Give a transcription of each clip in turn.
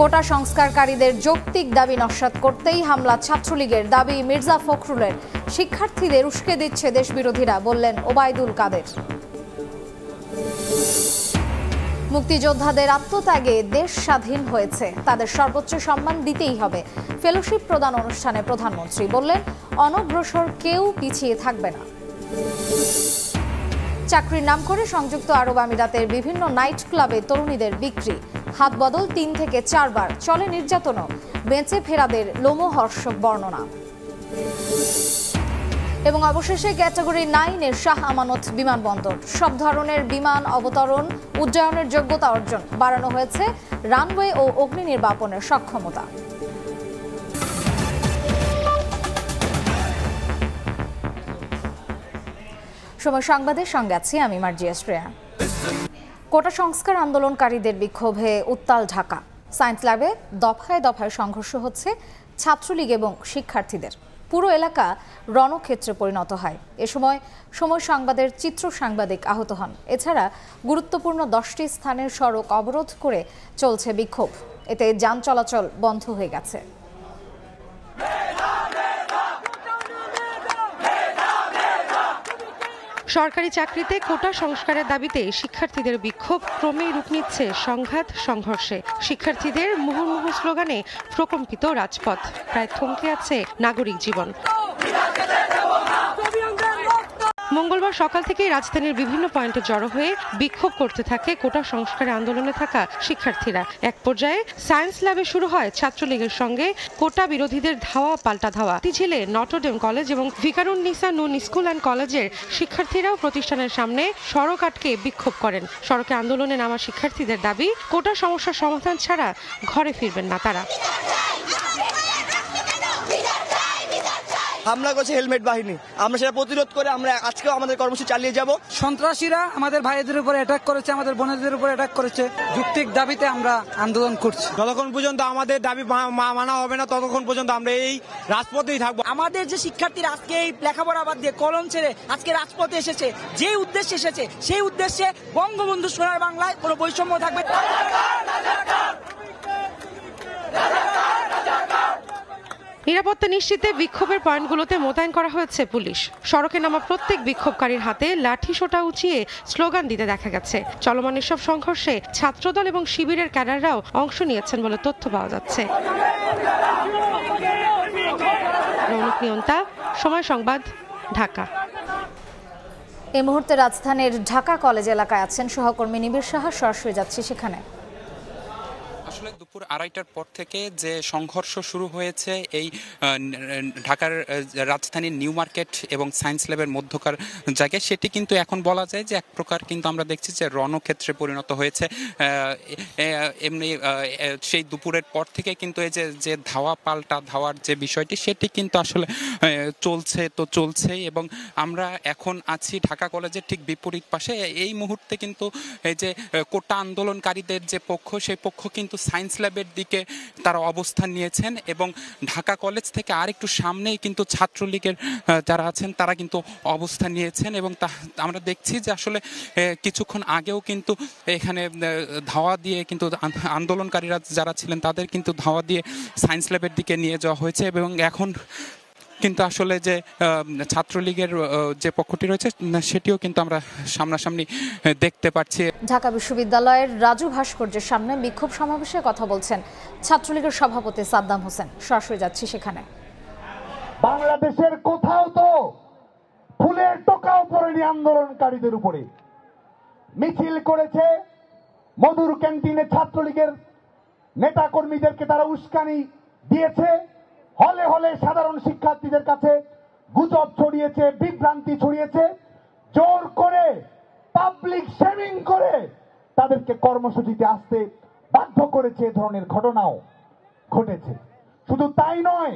কোটা সংস্কারকারীদের যৌক্তিক দাবি নস্বাত করতেই হামলা ছাত্রলীগের দাবি মির্জা ফখরুলের শিক্ষার্থীদের উস্কে দিচ্ছে দেশবিরোধীরা বললেন ওবায়দুল কাদের মুক্তিযোদ্ধাদের আত্মত্যাগে দেশ স্বাধীন হয়েছে তাদের সর্বোচ্চ সম্মান দিতেই হবে ফেলোশিপ প্রদান অনুষ্ঠানে প্রধানমন্ত্রী বললেন অনগ্রসর কেউ পিছিয়ে থাকবে না চাকরির নাম করে সংযুক্ত আরব আমিরাতের বিভিন্ন নাইট ক্লাবে তরুণীদের বিক্রি হাত বদল তিন থেকে চারবার চলে নির্যাতনও বেঁচে ফেরাদের লোমহর্ষক বর্ণনা এবং অবশেষে ক্যাটাগরি নাইনের শাহ আমানত বিমানবন্দর সব ধরনের বিমান অবতরণ উড্ডয়নের যোগ্যতা অর্জন বাড়ানো হয়েছে রানওয়ে ও অগ্নি নির্বাপনের সক্ষমতা সময় সংবাদের সঙ্গে আছি আমি মার্জিয়া শ্রেয়া কোটা সংস্কার আন্দোলনকারীদের বিক্ষোভে উত্তাল ঢাকা সায়েন্স ল্যাবে দফায় দফায় সংঘর্ষ হচ্ছে ছাত্রলীগ এবং শিক্ষার্থীদের পুরো এলাকা রণক্ষেত্রে পরিণত হয় এ সময় সময় সংবাদের চিত্র সাংবাদিক আহত হন এছাড়া গুরুত্বপূর্ণ দশটি স্থানের সড়ক অবরোধ করে চলছে বিক্ষোভ এতে যান চলাচল বন্ধ হয়ে গেছে সরকারি চাকরিতে কোটা সংস্কারের দাবিতে শিক্ষার্থীদের বিক্ষোভ ক্রমেই রূপ নিচ্ছে সংঘাত সংঘর্ষে শিক্ষার্থীদের মুহুর্মুহু স্লোগানে প্রকম্পিত রাজপথ প্রায় থমকে আছে নাগরিক জীবন মঙ্গলবার সকাল থেকেই রাজধানীর বিভিন্ন পয়েন্টে জড়ো হয়ে বিক্ষোভ করতে থাকে কোটা সংস্কারে আন্দোলনে থাকা শিক্ষার্থীরা এক পর্যায়ে সায়েন্স ল্যাবে শুরু হয় ছাত্রলীগের সঙ্গে কোটা বিরোধীদের ধাওয়া পাল্টা ধাওয়া ঝেলে নটরডেম কলেজ এবং ভিকারুন নিসা নুন স্কুল অ্যান্ড কলেজের শিক্ষার্থীরাও প্রতিষ্ঠানের সামনে সড়ক আটকে বিক্ষোভ করেন সড়কে আন্দোলনে নামা শিক্ষার্থীদের দাবি কোটা সমস্যার সমাধান ছাড়া ঘরে ফিরবেন না তারা হামলা করেছে হেলমেট বাহিনী আমরা সেটা প্রতিরোধ করে আমরা আজকেও আমাদের কর্মসূচি চালিয়ে যাব সন্ত্রাসীরা আমাদের ভাইদের উপর অ্যাটাক করেছে আমাদের বোনেদের উপর অ্যাটাক করেছে যুক্তিক দাবিতে আমরা আন্দোলন করছি যতক্ষণ পর্যন্ত আমাদের দাবি মানা হবে না ততক্ষণ পর্যন্ত আমরা এই রাজপথেই থাকবো আমাদের যে শিক্ষার্থীরা আজকে এই লেখাপড়া বাদ দিয়ে কলম ছেড়ে আজকে রাজপথে এসেছে যে উদ্দেশ্যে এসেছে সেই উদ্দেশ্যে বঙ্গবন্ধু সোনার বাংলায় কোনো বৈষম্য থাকবে না নিরাপত্তা নিশ্চিতে বিক্ষোভের পয়েন্টগুলোতে মোতায়েন করা হয়েছে পুলিশ সড়কে নামা প্রত্যেক বিক্ষোভকারীর হাতে লাঠি সোটা উঁচিয়ে স্লোগান দিতে দেখা গেছে চলমান এসব সংঘর্ষে ছাত্রদল এবং শিবিরের ক্যাডাররাও অংশ নিয়েছেন বলে তথ্য পাওয়া যাচ্ছে সময় সংবাদ ঢাকা এ মুহূর্তে রাজধানীর ঢাকা কলেজ এলাকায় আছেন সহকর্মী নিবিড় সাহা সরাসরি যাচ্ছি সেখানে আসলে দুপুর আড়াইটার পর থেকে যে সংঘর্ষ শুরু হয়েছে এই ঢাকার রাজধানীর নিউ মার্কেট এবং সায়েন্স ল্যাবের মধ্যকার জায়গায় সেটি কিন্তু এখন বলা যায় যে এক প্রকার কিন্তু আমরা দেখছি যে রণক্ষেত্রে পরিণত হয়েছে এমনি সেই দুপুরের পর থেকে কিন্তু এই যে যে ধাওয়া পাল্টা ধাওয়ার যে বিষয়টি সেটি কিন্তু আসলে চলছে তো চলছেই এবং আমরা এখন আছি ঢাকা কলেজের ঠিক বিপরীত পাশে এই মুহূর্তে কিন্তু এই যে কোটা আন্দোলনকারীদের যে পক্ষ সেই পক্ষ কিন্তু সায়েন্স ক্লাবের দিকে তারা অবস্থান নিয়েছেন এবং ঢাকা কলেজ থেকে আরেকটু সামনেই কিন্তু ছাত্রলীগের যারা আছেন তারা কিন্তু অবস্থান নিয়েছেন এবং তা আমরা দেখছি যে আসলে কিছুক্ষণ আগেও কিন্তু এখানে ধাওয়া দিয়ে কিন্তু আন্দোলনকারীরা যারা ছিলেন তাদের কিন্তু ধাওয়া দিয়ে সায়েন্স ল্যাবের দিকে নিয়ে যাওয়া হয়েছে এবং এখন কিন্তু আসলে যে ছাত্রলীগের যে পক্ষটি রয়েছে সেটিও কিন্তু আমরা সামনাসামনি দেখতে পাচ্ছি ঢাকা বিশ্ববিদ্যালয়ের রাজু ভাস্কর্যের সামনে বিক্ষোভ সমাবেশে কথা বলছেন ছাত্রলীগের সভাপতি সাদ্দাম হোসেন সরাসরি যাচ্ছি সেখানে বাংলাদেশের কোথাও তো ফুলের টোকাও পড়েনি আন্দোলনকারীদের উপরে মিছিল করেছে মধুর ক্যান্টিনে ছাত্রলীগের নেতা কর্মীদেরকে তারা উস্কানি দিয়েছে হলে হলে সাধারণ শিক্ষার্থীদের কাছে গুজব ছড়িয়েছে বিভ্রান্তি ছড়িয়েছে জোর করে পাবলিক শেমিং করে তাদেরকে কর্মসূচিতে আসতে বাধ্য করেছে এ ধরনের ঘটনাও ঘটেছে শুধু তাই নয়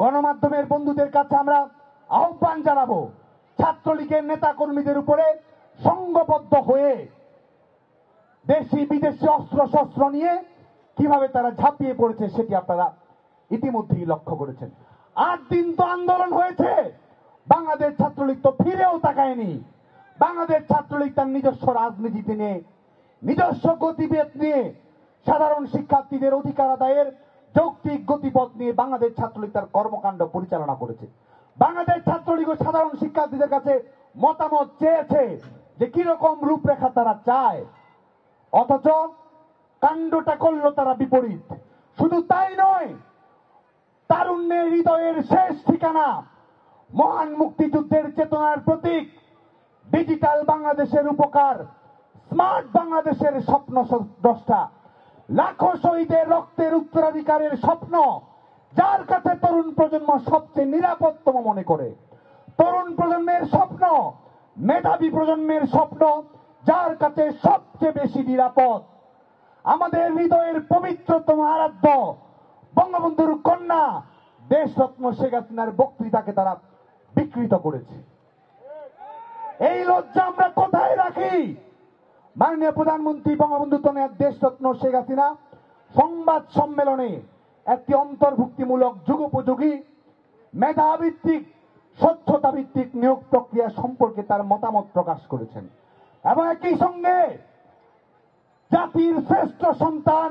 গণমাধ্যমের বন্ধুদের কাছে আমরা আহ্বান জানাবো ছাত্রলীগের নেতা কর্মীদের উপরে সংঘবদ্ধ হয়ে দেশি বিদেশি অস্ত্র শস্ত্র নিয়ে কিভাবে তারা ঝাঁপিয়ে পড়েছে সেটি আপনারা ইতিমধ্যেই লক্ষ্য করেছেন আট দিন তো আন্দোলন হয়েছে বাংলাদেশ ছাত্রলীগ তো ফিরেও তাকায়নি বাংলাদেশ ছাত্রলীগ তার নিজস্ব রাজনীতিতে নিয়ে নিজস্ব গতিবেদ নিয়ে সাধারণ শিক্ষার্থীদের অধিকার আদায়ের যৌক্তিক গতিপথ নিয়ে বাংলাদেশ ছাত্রলীগ তার কর্মকাণ্ড পরিচালনা করেছে বাংলাদেশ ছাত্রলীগ ও সাধারণ শিক্ষার্থীদের কাছে মতামত চেয়েছে যে কিরকম রূপরেখা তারা চায় অথচ কাণ্ডটা করলো তারা বিপরীত শুধু তাই নয় তারুণ্যের হৃদয়ের শেষ ঠিকানা মহান মুক্তিযুদ্ধের চেতনার প্রতীক ডিজিটাল বাংলাদেশের উপকার স্মার্ট বাংলাদেশের স্বপ্ন দ্রষ্টা লাখো শহীদের রক্তের উত্তরাধিকারের স্বপ্ন যার কাছে তরুণ প্রজন্ম সবচেয়ে নিরাপত্তম মনে করে তরুণ প্রজন্মের স্বপ্ন মেধাবী প্রজন্মের স্বপ্ন যার কাছে সবচেয়ে বেশি নিরাপদ আমাদের হৃদয়ের পবিত্রতম আরাধ্য বঙ্গবন্ধুর কন্যা দেশরত্ন শেখ হাসিনার বক্তৃতাকে তারা বিকৃত করেছে এই লজ্জা আমরা কোথায় রাখি মাননীয় প্রধানমন্ত্রী বঙ্গবন্ধু তনয়া দেশরত্ন শেখ হাসিনা সংবাদ সম্মেলনে একটি অন্তর্ভুক্তিমূলক যুগোপযোগী মেধাভিত্তিক স্বচ্ছতা ভিত্তিক নিয়োগ প্রক্রিয়া সম্পর্কে তার মতামত প্রকাশ করেছেন এবং একই সঙ্গে জাতির শ্রেষ্ঠ সন্তান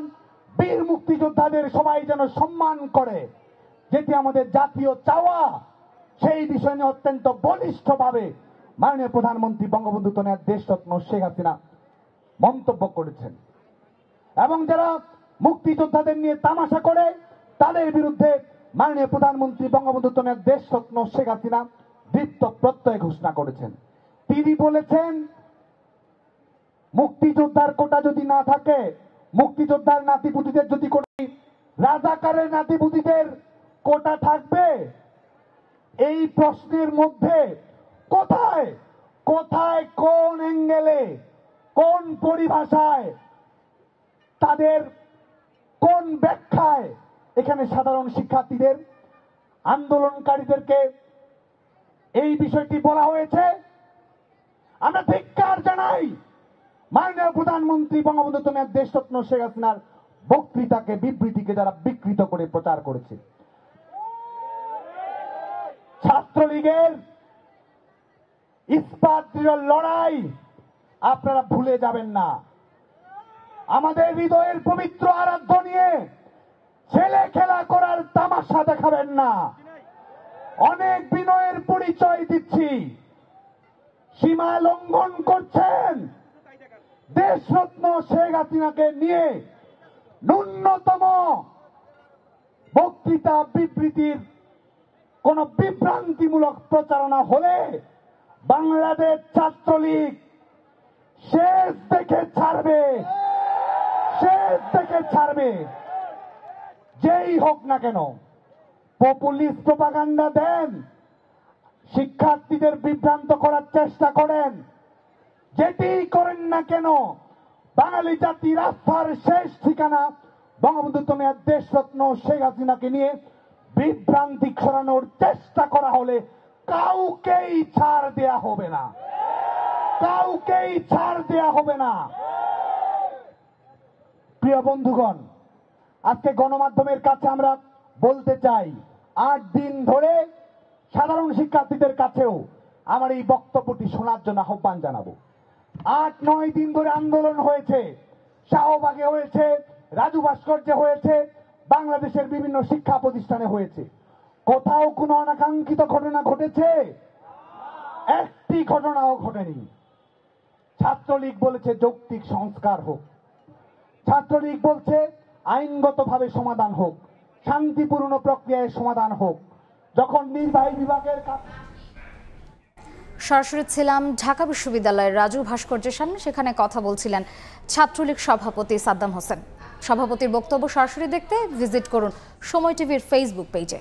বীর মুক্তিযোদ্ধাদের সবাই যেন সম্মান করে যেটি আমাদের জাতীয় চাওয়া সেই বিষয় নিয়ে অত্যন্ত বলিষ্ঠভাবে মাননীয় প্রধানমন্ত্রী বঙ্গবন্ধু তনের দেশরত্ন শেখ হাসিনা মন্তব্য করেছেন এবং যারা মুক্তিযোদ্ধাদের নিয়ে তামাশা করে তাদের বিরুদ্ধে মাননীয় প্রধানমন্ত্রী বঙ্গবন্ধু তনের দেশরত্ন শেখ হাসিনা দীপ্ত প্রত্যয় ঘোষণা করেছেন তিনি বলেছেন মুক্তিযোদ্ধার কোটা যদি না থাকে মুক্তিযোদ্ধার নাতিপুতিদের যদি কোন রাজাকারের নাতিপুতিদের কোটা থাকবে এই প্রশ্নের মধ্যে কোথায় কোথায় কোন অ্যাঙ্গেলে কোন পরিভাষায় তাদের কোন ব্যাখ্যায় এখানে সাধারণ শিক্ষার্থীদের আন্দোলনকারীদেরকে এই বিষয়টি বলা হয়েছে আমরা ধিক্কার জানাই মাননীয় প্রধানমন্ত্রী বঙ্গবন্ধু তুমি দেশরত্ন শেখ হাসিনার বক্তৃতাকে বিবৃতিকে যারা বিকৃত করে প্রচার করেছে ছাত্রলীগের ইস্পাত লড়াই আপনারা ভুলে যাবেন না আমাদের হৃদয়ের পবিত্র আরাধ্য নিয়ে ছেলে খেলা করার তামাশা দেখাবেন না অনেক বিনয়ের পরিচয় দিচ্ছি সীমা লঙ্ঘন করছেন দেশরত্ন শেখ হাসিনাকে নিয়ে ন্যূনতম বক্তৃতা বিবৃতির কোন বিভ্রান্তিমূলক প্রচারণা হলে বাংলাদেশ ছাত্রলীগ শেষ দেখে ছাড়বে শেষ দেখে ছাড়বে যেই হোক না কেন পপুলিস্ট প্রপাগান্ডা দেন শিক্ষার্থীদের বিভ্রান্ত করার চেষ্টা করেন যেটি করেন না কেন বাঙালি জাতি রাস্তার শেষ ঠিকানা বঙ্গবন্ধু তোমার দেশরত্ন শেখ হাসিনাকে নিয়ে বিভ্রান্তি ছড়ানোর চেষ্টা করা হলে কাউকেই ছাড় দেয়া হবে না কাউকেই ছাড় দেয়া হবে না প্রিয় বন্ধুগণ আজকে গণমাধ্যমের কাছে আমরা বলতে চাই আট দিন ধরে সাধারণ শিক্ষার্থীদের কাছেও আমার এই বক্তব্যটি শোনার জন্য আহ্বান জানাবো আট নয় দিন ধরে আন্দোলন হয়েছে শাহবাগে হয়েছে রাজু ভাস্কর্যে হয়েছে বাংলাদেশের বিভিন্ন শিক্ষা প্রতিষ্ঠানে হয়েছে কোথাও কোনো অনাকাঙ্ক্ষিত ঘটনা ঘটেছে একটি ঘটনাও ঘটেনি ছাত্রলীগ বলেছে যৌক্তিক সংস্কার হোক ছাত্রলীগ বলছে আইনগতভাবে সমাধান হোক শান্তিপূর্ণ প্রক্রিয়ায় সমাধান হোক যখন নির্বাহী বিভাগের কাছে সরাসরি ছিলাম ঢাকা বিশ্ববিদ্যালয়ের রাজু ভাস্কর্যের সামনে সেখানে কথা বলছিলেন ছাত্রলীগ সভাপতি সাদ্দাম হোসেন সভাপতির বক্তব্য সরাসরি দেখতে ভিজিট করুন সময় টিভির ফেসবুক পেজে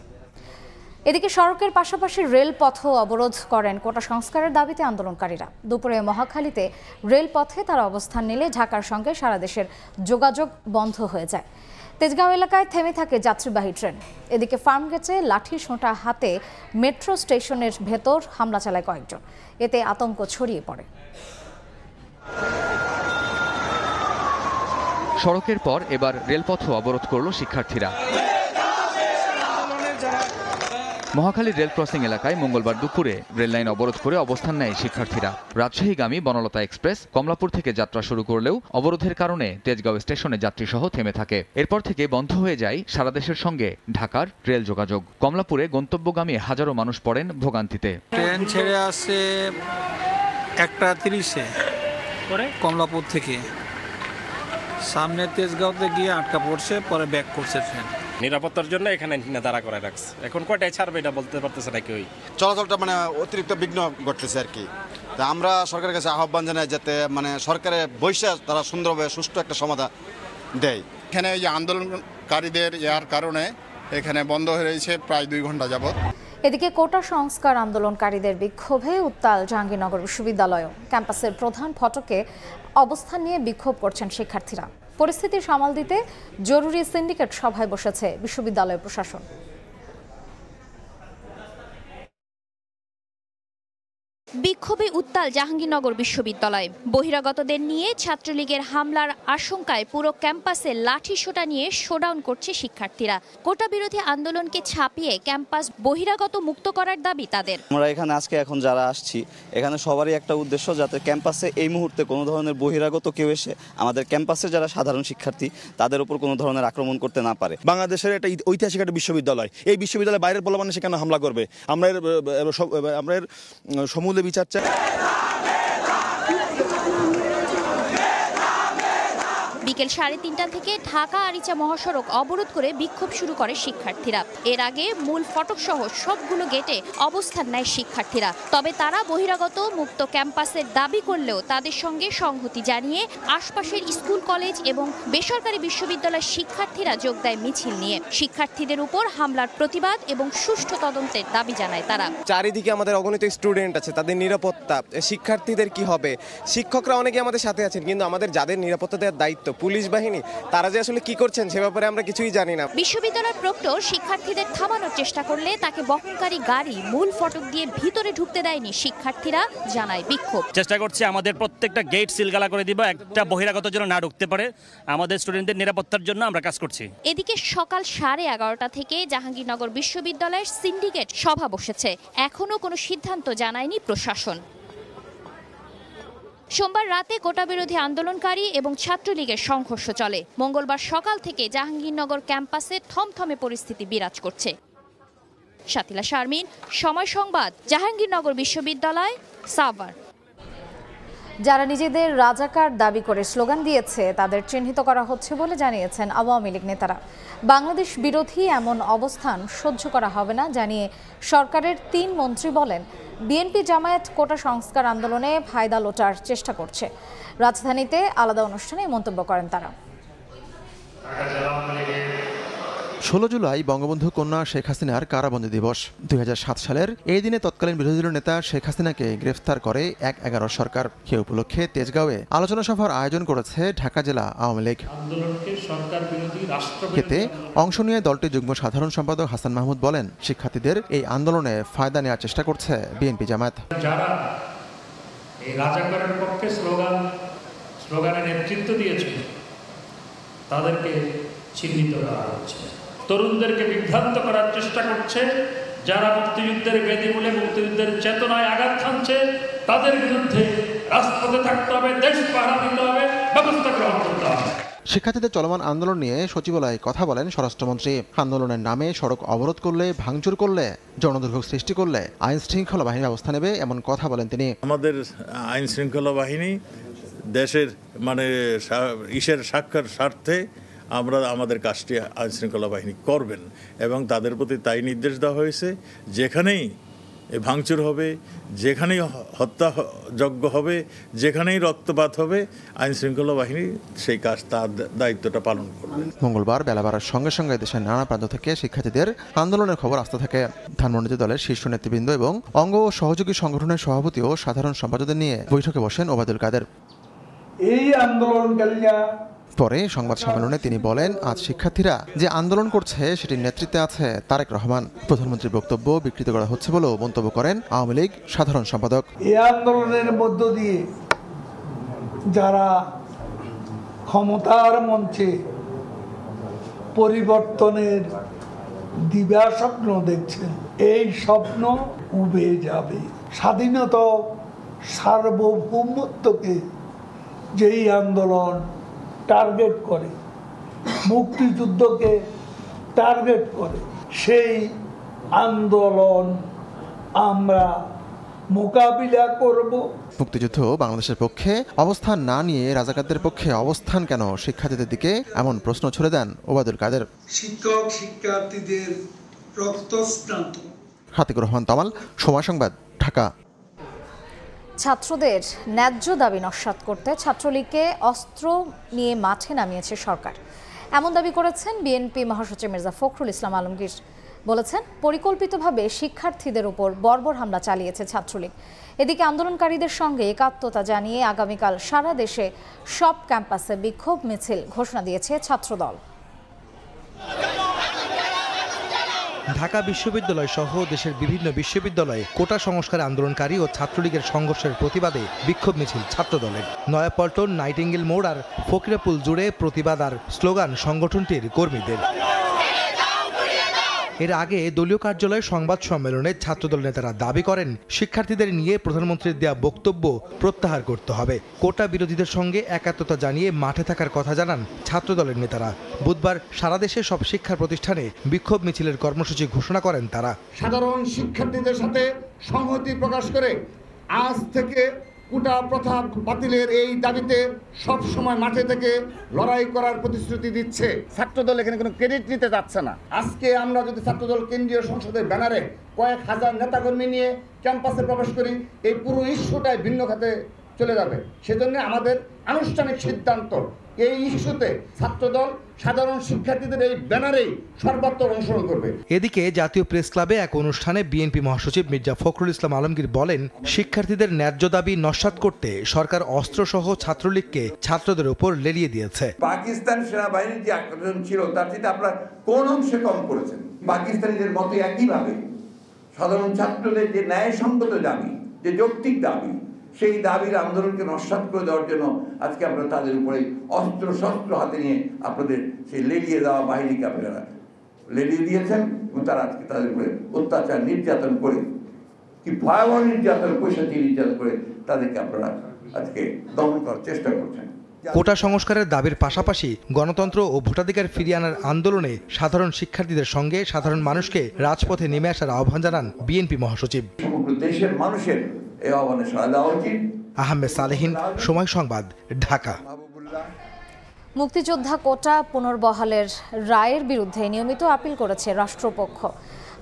এদিকে সড়কের পাশাপাশি রেলপথও অবরোধ করেন কোটা সংস্কারের দাবিতে আন্দোলনকারীরা দুপুরে মহাখালীতে রেলপথে তারা অবস্থান নিলে ঢাকার সঙ্গে সারা দেশের যোগাযোগ বন্ধ হয়ে যায় তেজগাঁও এলাকায় থেমে থাকে যাত্রীবাহী ট্রেন এদিকে ফার্ম গেছে লাঠি সোঁটা হাতে মেট্রো স্টেশনের ভেতর হামলা চালায় কয়েকজন এতে আতঙ্ক ছড়িয়ে পড়ে সড়কের পর এবার রেলপথও অবরোধ করল শিক্ষার্থীরা মহাখালী রেল ক্রসিং এলাকায় মঙ্গলবার দুপুরে রেললাইন অবরোধ করে অবস্থান নেয় শিক্ষার্থীরা রাজশাহীগামী বনলতা এক্সপ্রেস কমলাপুর থেকে যাত্রা শুরু করলেও অবরোধের কারণে তেজগাঁও স্টেশনে যাত্রীসহ থেমে থাকে এরপর থেকে বন্ধ হয়ে যায় সারা দেশের সঙ্গে ঢাকার রেল যোগাযোগ কমলাপুরে গন্তব্যগামী হাজারো মানুষ পড়েন ভোগান্তিতে ট্রেন ছেড়ে আসে একটা তিরিশে কমলাপুর থেকে সামনে তেজগাঁওতে গিয়ে আটকা পড়ছে পরে ব্যাক করছে ট্রেন নিরাপত্তার জন্য এখানে অ্যান্টিনা দাঁড়া রাখছে এখন কয়টায় ছাড়বে এটা বলতে পারতেছে না কেউই চলাচলটা মানে অতিরিক্ত বিঘ্ন ঘটতেছে আর কি তা আমরা সরকারের কাছে আহ্বান জানাই যাতে মানে সরকারের বৈশাখ তারা সুন্দরভাবে সুষ্ঠু একটা সমাধান দেয় এখানে এই আন্দোলনকারীদের ইয়ার কারণে এখানে বন্ধ হয়ে রয়েছে প্রায় দুই ঘন্টা যাবৎ এদিকে কোটা সংস্কার আন্দোলনকারীদের বিক্ষোভে উত্তাল জাহাঙ্গীরনগর বিশ্ববিদ্যালয় ক্যাম্পাসের প্রধান ফটকে অবস্থান নিয়ে বিক্ষোভ করছেন শিক্ষার্থীরা পরিস্থিতি সামাল দিতে জরুরি সিন্ডিকেট সভায় বসেছে বিশ্ববিদ্যালয় প্রশাসন বিক্ষোভে উত্তাল জাহাঙ্গীরনগর বিশ্ববিদ্যালয় বহিরাগতদের নিয়ে ছাত্রলীগের হামলার আশঙ্কায় পুরো ক্যাম্পাসে লাঠি সোটা নিয়ে শোডাউন করছে শিক্ষার্থীরা কোটা বিরোধী আন্দোলনকে ছাপিয়ে ক্যাম্পাস বহিরাগত মুক্ত করার দাবি তাদের আমরা এখানে আজকে এখন যারা আসছি এখানে সবারই একটা উদ্দেশ্য যাতে ক্যাম্পাসে এই মুহূর্তে কোনো ধরনের বহিরাগত কেউ এসে আমাদের ক্যাম্পাসে যারা সাধারণ শিক্ষার্থী তাদের উপর কোনো ধরনের আক্রমণ করতে না পারে বাংলাদেশের একটা ঐতিহাসিক একটা বিশ্ববিদ্যালয় এই বিশ্ববিদ্যালয় বাইরের মানে সেখানে হামলা করবে আমরা আমরা এর সমূলে 扎扎。বিকেল সাড়ে তিনটা থেকে ঢাকা আরিচা মহাসড়ক অবরোধ করে বিক্ষোভ শুরু করে শিক্ষার্থীরা এর আগে মূল ফটক সহ সবগুলো গেটে অবস্থান নেয় শিক্ষার্থীরা তবে তারা বহিরাগত মুক্ত ক্যাম্পাসের দাবি করলেও তাদের সঙ্গে সংহতি জানিয়ে আশপাশের স্কুল কলেজ এবং বেসরকারি বিশ্ববিদ্যালয়ের শিক্ষার্থীরা যোগ দেয় মিছিল নিয়ে শিক্ষার্থীদের উপর হামলার প্রতিবাদ এবং সুষ্ঠু তদন্তের দাবি জানায় তারা চারিদিকে আমাদের অগণিত স্টুডেন্ট আছে তাদের নিরাপত্তা শিক্ষার্থীদের কি হবে শিক্ষকরা অনেকে আমাদের সাথে আছেন কিন্তু আমাদের যাদের নিরাপত্তা দেওয়ার দায়িত্ব পুলিশ বাহিনী তারা যে আসলে কি করছেন সে ব্যাপারে আমরা কিছুই জানি না বিশ্ববিদ্যালয়ের প্রক্টর শিক্ষার্থীদের থামানোর চেষ্টা করলে তাকে বহনকারী গাড়ি মূল ফটক দিয়ে ভিতরে ঢুকতে দেয়নি শিক্ষার্থীরা জানায় বিক্ষোভ চেষ্টা করছে আমাদের প্রত্যেকটা গেট সিলগালা করে দিব একটা বহিরাগত যেন না ঢুকতে পারে আমাদের স্টুডেন্টদের নিরাপত্তার জন্য আমরা কাজ করছি এদিকে সকাল সাড়ে এগারোটা থেকে জাহাঙ্গীরনগর বিশ্ববিদ্যালয়ের সিন্ডিকেট সভা বসেছে এখনও কোনো সিদ্ধান্ত জানায়নি প্রশাসন সোমবার রাতে কোটা বিরোধী আন্দোলনকারী এবং ছাত্রলীগের সংঘর্ষ চলে মঙ্গলবার সকাল থেকে জাহাঙ্গীরনগর ক্যাম্পাসে থমথমে পরিস্থিতি বিরাজ করছে শাতিলা শারমিন সময় সংবাদ জাহাঙ্গীরনগর বিশ্ববিদ্যালয় সাভার যারা নিজেদের রাজাকার দাবি করে স্লোগান দিয়েছে তাদের চিহ্নিত করা হচ্ছে বলে জানিয়েছেন আওয়ামী লীগ নেতারা বাংলাদেশ বিরোধী এমন অবস্থান সহ্য করা হবে না জানিয়ে সরকারের তিন মন্ত্রী বলেন বিএনপি জামায়াত কোটা সংস্কার আন্দোলনে ফায়দা লোটার চেষ্টা করছে রাজধানীতে আলাদা অনুষ্ঠানে মন্তব্য করেন তারা ষোলো জুলাই বঙ্গবন্ধু কন্যা শেখ হাসিনার কারাবন্দি দিবস দুই সালের এই দিনে তৎকালীন বিরোধী দলীয় নেতা শেখ হাসিনাকে গ্রেফতার করে এক এগারো সরকার সে উপলক্ষে তেজগাঁওয়ে আলোচনা সভার আয়োজন করেছে ঢাকা জেলা আওয়ামী লীগ এতে অংশ নিয়ে দলটির যুগ্ম সাধারণ সম্পাদক হাসান মাহমুদ বলেন শিক্ষার্থীদের এই আন্দোলনে ফায়দা নেওয়ার চেষ্টা করছে বিএনপি জামায়াত নেতৃত্ব দিয়েছে তাদেরকে চিহ্নিত করা হচ্ছে তরুণদেরকে বিভ্রান্ত করার চেষ্টা করছে যারা মুক্তিযুদ্ধের বেদিমূলে মুক্তিযুদ্ধের চেতনায় আঘাত খাচ্ছে তাদের বিরুদ্ধে রাজপথে থাকতে হবে দেশ পাহারা দিতে হবে ব্যবস্থা গ্রহণ করতে হবে শিক্ষার্থীদের চলমান আন্দোলন নিয়ে সচিবালয়ে কথা বলেন স্বরাষ্ট্রমন্ত্রী আন্দোলনের নামে সড়ক অবরোধ করলে ভাঙচুর করলে জনদুর্ভোগ সৃষ্টি করলে আইন শৃঙ্খলা বাহিনী ব্যবস্থা নেবে এমন কথা বলেন তিনি আমাদের আইন শৃঙ্খলা বাহিনী দেশের মানে ইসের স্বাক্ষর স্বার্থে আমরা আমাদের কাজটি আইনশৃঙ্খলা বাহিনী করবেন এবং তাদের প্রতি তাই নির্দেশ দেওয়া হয়েছে যেখানেই ভাঙচুর হবে যেখানেই হত্যা যজ্ঞ হবে যেখানেই রক্তপাত হবে আইন শৃঙ্খলা বাহিনী সেই কাজ তার দায়িত্বটা পালন করবে মঙ্গলবার বেলা বাড়ার সঙ্গে সঙ্গে দেশের নানা প্রান্ত থেকে শিক্ষার্থীদের আন্দোলনের খবর আসতে থাকে ধানমন্ডিতে দলের শীর্ষ নেতৃবৃন্দ এবং অঙ্গ ও সহযোগী সংগঠনের সভাপতি ও সাধারণ সম্পাদকদের নিয়ে বৈঠকে বসেন ওবায়দুল কাদের এই আন্দোলনকারীরা পরে সংবাদ সম্মেলনে তিনি বলেন আজ শিক্ষার্থীরা যে আন্দোলন করছে সেটির নেতৃত্বে আছে তারেক রহমান প্রধানমন্ত্রীর বক্তব্য বিকৃত করা হচ্ছে বলেও মন্তব্য করেন আওয়ামী লীগ সাধারণ সম্পাদক এই আন্দোলনের মধ্য দিয়ে যারা ক্ষমতার মঞ্চে পরিবর্তনের দিবা স্বপ্ন দেখছেন এই স্বপ্ন উবে যাবে স্বাধীনতা সার্বভৌমত্বকে যেই আন্দোলন টার্গেট করে মুক্তিযুদ্ধকে টার্গেট করে সেই আন্দোলন আমরা মোকাবিলা করব মুক্তিযুদ্ধ বাংলাদেশের পক্ষে অবস্থান না নিয়ে রাজাকারদের পক্ষে অবস্থান কেন শিক্ষার্থীদের দিকে এমন প্রশ্ন ছুড়ে দেন ওবাদুল কাদের শিক্ষক শিক্ষার্থীদের রক্তস্নান হাতিকুর রহমান তামাল সময় সংবাদ ঢাকা ছাত্রদের ন্যায্য দাবি নস্বাত করতে ছাত্রলীগকে অস্ত্র নিয়ে মাঠে নামিয়েছে সরকার এমন দাবি করেছেন বিএনপি মহাসচিব মির্জা ফখরুল ইসলাম আলমগীর বলেছেন পরিকল্পিতভাবে শিক্ষার্থীদের উপর বর্বর হামলা চালিয়েছে ছাত্রলীগ এদিকে আন্দোলনকারীদের সঙ্গে একাত্মতা জানিয়ে আগামীকাল সারা দেশে সব ক্যাম্পাসে বিক্ষোভ মিছিল ঘোষণা দিয়েছে ছাত্রদল ঢাকা বিশ্ববিদ্যালয় সহ দেশের বিভিন্ন বিশ্ববিদ্যালয়ে কোটা সংস্কার আন্দোলনকারী ও ছাত্রলীগের সংঘর্ষের প্রতিবাদে বিক্ষোভ মিছিল ছাত্রদলের নয়াপল্টন নাইটিঙ্গেল মোড় আর ফকিরাপুল জুড়ে প্রতিবাদ আর স্লোগান সংগঠনটির কর্মীদের এর আগে দলীয় কার্যালয়ে সংবাদ সম্মেলনে ছাত্রদল নেতারা দাবি করেন শিক্ষার্থীদের নিয়ে প্রধানমন্ত্রীর দেয়া বক্তব্য প্রত্যাহার করতে হবে কোটা বিরোধীদের সঙ্গে একাত্মতা জানিয়ে মাঠে থাকার কথা জানান ছাত্রদলের নেতারা বুধবার সারা দেশে সব শিক্ষা প্রতিষ্ঠানে বিক্ষোভ মিছিলের কর্মসূচি ঘোষণা করেন তারা সাধারণ শিক্ষার্থীদের সাথে সংহতি প্রকাশ করে আজ থেকে কুটা প্রথা বাতিলের এই দাবিতে সব সময় মাঠে থেকে লড়াই করার প্রতিশ্রুতি দিচ্ছে ছাত্রদল এখানে কোনো ক্রেডিট নিতে যাচ্ছে না আজকে আমরা যদি ছাত্রদল কেন্দ্রীয় সংসদের ব্যানারে কয়েক হাজার নেতাকর্মী নিয়ে ক্যাম্পাসে প্রবেশ করি এই পুরো ইস্যুটাই ভিন্ন খাতে চলে যাবে সেজন্য আমাদের আনুষ্ঠানিক সিদ্ধান্ত এই এদিকে জাতীয় প্রেস ক্লাবে এক অনুষ্ঠানে বিএনপি মহাসচিব মির্জা ফখরুল ইসলাম আলমগীর বলেন শিক্ষার্থীদের ন্যায্য দাবি নস্বাত করতে সরকার অস্ত্রসহ ছাত্রলীগকে ছাত্রদের উপর লেলিয়ে দিয়েছে পাকিস্তান সেনাবাহিনীর যে আক্রমণ ছিল তার থেকে আপনারা কোন অংশে কম করেছেন পাকিস্তানিদের মতো একইভাবে সাধারণ ছাত্রদের যে ন্যায়সঙ্গত দাবি যে যৌক্তিক দাবি সেই দাবির আন্দোলনকে নস্বাত করে দেওয়ার জন্য আজকে আপনারা তাদের উপরে অস্ত্র শস্ত্র হাতে নিয়ে আপনাদের সেই লেলিয়ে দেওয়া বাহিনীকে আপনারা লেলিয়ে দিয়েছেন এবং তারা আজকে তাদের উপরে অত্যাচার নির্যাতন করে কি ভয়াবহ নির্যাতন দিয়ে নির্যাতন করে তাদেরকে আপনারা আজকে দমন করার চেষ্টা করছেন কোটা সংস্কারের দাবির পাশাপাশি গণতন্ত্র ও ভোটাধিকার ফিরিয়ে আনার আন্দোলনে সাধারণ শিক্ষার্থীদের সঙ্গে সাধারণ মানুষকে রাজপথে নেমে আসার আহ্বান জানান বিএনপি মহাসচিব দেশের মানুষের সময় সংবাদ ঢাকা মুক্তিযোদ্ধা কোটা পুনর্বহালের রায়ের বিরুদ্ধে নিয়মিত আপিল করেছে রাষ্ট্রপক্ষ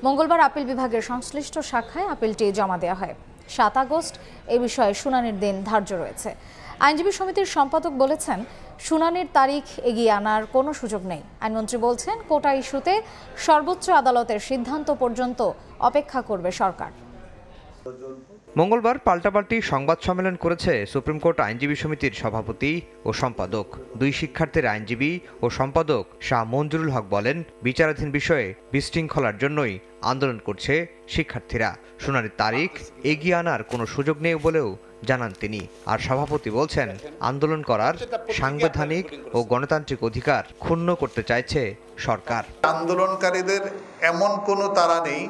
মঙ্গলবার আপিল বিভাগের সংশ্লিষ্ট শাখায় আপিলটি জমা দেওয়া হয় সাত আগস্ট এ বিষয়ে শুনানির দিন ধার্য রয়েছে আইনজীবী সমিতির সম্পাদক বলেছেন শুনানির তারিখ এগিয়ে আনার কোনো সুযোগ নেই আইনমন্ত্রী বলছেন কোটা ইস্যুতে সর্বোচ্চ আদালতের সিদ্ধান্ত পর্যন্ত অপেক্ষা করবে সরকার মঙ্গলবার পাল্টাপাল্টি সংবাদ সম্মেলন করেছে সুপ্রিম কোর্ট আইনজীবী সমিতির সভাপতি ও সম্পাদক দুই শিক্ষার্থীর আইনজীবী ও সম্পাদক শাহ মঞ্জুরুল হক বলেন বিচারাধীন বিষয়ে বিশৃঙ্খলার জন্যই আন্দোলন করছে শিক্ষার্থীরা শুনানির তারিখ এগিয়ে আনার কোনো সুযোগ নেই বলেও জানান তিনি আর সভাপতি বলছেন আন্দোলন করার সাংবিধানিক ও গণতান্ত্রিক অধিকার ক্ষুণ্ণ করতে চাইছে সরকার আন্দোলনকারীদের এমন কোনো তারা নেই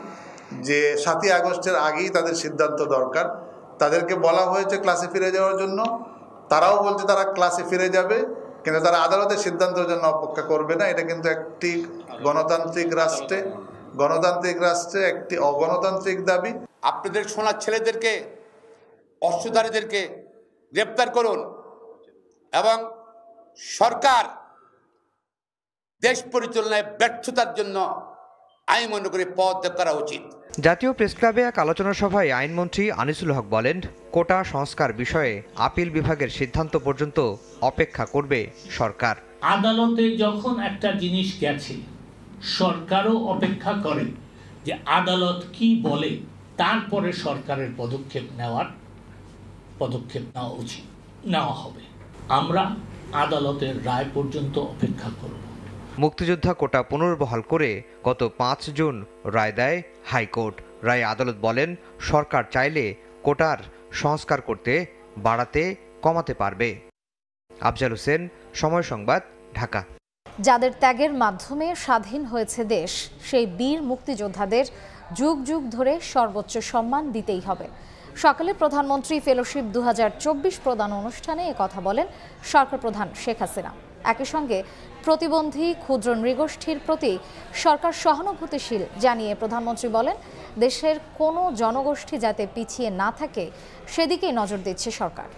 যে সাতই আগস্টের আগেই তাদের সিদ্ধান্ত দরকার তাদেরকে বলা হয়েছে ক্লাসে ফিরে যাওয়ার জন্য তারাও বলছে তারা ক্লাসে ফিরে যাবে কিন্তু তারা আদালতের সিদ্ধান্তের জন্য অপেক্ষা করবে না এটা কিন্তু একটি গণতান্ত্রিক রাষ্ট্রে গণতান্ত্রিক রাষ্ট্রে একটি অগণতান্ত্রিক দাবি আপনাদের সোনার ছেলেদেরকে অস্ত্রধারীদেরকে গ্রেপ্তার করুন এবং সরকার দেশ পরিচালনায় ব্যর্থতার জন্য আমি মনে করি পদত্যাগ করা উচিত জাতীয় প্রেসক্লাবে এক আলোচনা সভায় আইনমন্ত্রী আনিসুল হক বলেন কোটা সংস্কার বিষয়ে আপিল বিভাগের সিদ্ধান্ত পর্যন্ত অপেক্ষা করবে সরকার আদালতে যখন একটা জিনিস গেছে সরকারও অপেক্ষা করে যে আদালত কি বলে তারপরে সরকারের পদক্ষেপ নেওয়ার পদক্ষেপ নেওয়া উচিত নেওয়া হবে আমরা আদালতের রায় পর্যন্ত অপেক্ষা করব মুক্তিযোদ্ধা কোটা পুনর্বহাল করে গত পাঁচ জুন রায় দেয় হাইকোর্ট রায় আদালত বলেন সরকার চাইলে কোটার সংস্কার করতে বাড়াতে কমাতে পারবে আফজাল হোসেন সময় সংবাদ ঢাকা যাদের ত্যাগের মাধ্যমে স্বাধীন হয়েছে দেশ সেই বীর মুক্তিযোদ্ধাদের যুগ যুগ ধরে সর্বোচ্চ সম্মান দিতেই হবে সকালে প্রধানমন্ত্রী ফেলোশিপ দু প্রদান অনুষ্ঠানে কথা বলেন সরকার প্রধান শেখ হাসিনা একই সঙ্গে প্রতিবন্ধী ক্ষুদ্র নৃগোষ্ঠীর প্রতি সরকার সহানুভূতিশীল জানিয়ে প্রধানমন্ত্রী বলেন দেশের কোনো জনগোষ্ঠী যাতে পিছিয়ে না থাকে সেদিকেই নজর দিচ্ছে সরকার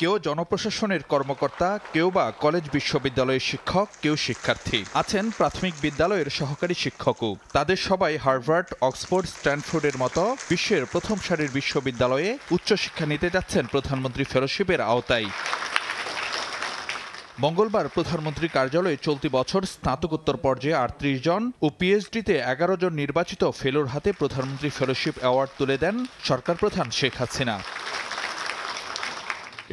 কেউ জনপ্রশাসনের কর্মকর্তা কেউ বা কলেজ বিশ্ববিদ্যালয়ের শিক্ষক কেউ শিক্ষার্থী আছেন প্রাথমিক বিদ্যালয়ের সহকারী শিক্ষকও তাদের সবাই হার্ভার্ড অক্সফোর্ড স্ট্যানফোর্ডের মতো বিশ্বের প্রথম সারির বিশ্ববিদ্যালয়ে উচ্চশিক্ষা নিতে যাচ্ছেন প্রধানমন্ত্রী ফেলোশিপের আওতায় মঙ্গলবার প্রধানমন্ত্রী কার্যালয়ে চলতি বছর স্নাতকোত্তর পর্যায়ে আটত্রিশ জন ও পিএইচডিতে এগারো জন নির্বাচিত ফেলোর হাতে প্রধানমন্ত্রী ফেলোশিপ অ্যাওয়ার্ড তুলে দেন সরকার প্রধান শেখ হাসিনা